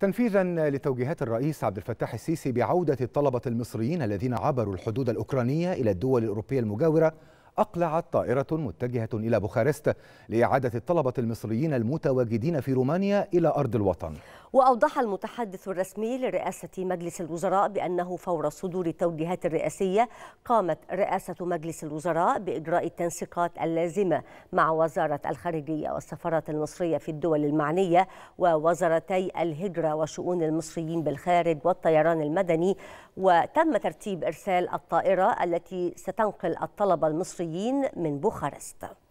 تنفيذا لتوجيهات الرئيس عبد الفتاح السيسي بعودة الطلبة المصريين الذين عبروا الحدود الأوكرانية إلى الدول الأوروبية المجاورة أقلعت طائرة متجهة إلى بوخارست لإعادة الطلبة المصريين المتواجدين في رومانيا إلى أرض الوطن وأوضح المتحدث الرسمي لرئاسة مجلس الوزراء بأنه فور صدور التوجيهات الرئاسية قامت رئاسة مجلس الوزراء بإجراء التنسيقات اللازمة مع وزارة الخارجية والسفارات المصرية في الدول المعنية ووزارتي الهجرة وشؤون المصريين بالخارج والطيران المدني وتم ترتيب إرسال الطائرة التي ستنقل الطلبة المصريين من بوخارست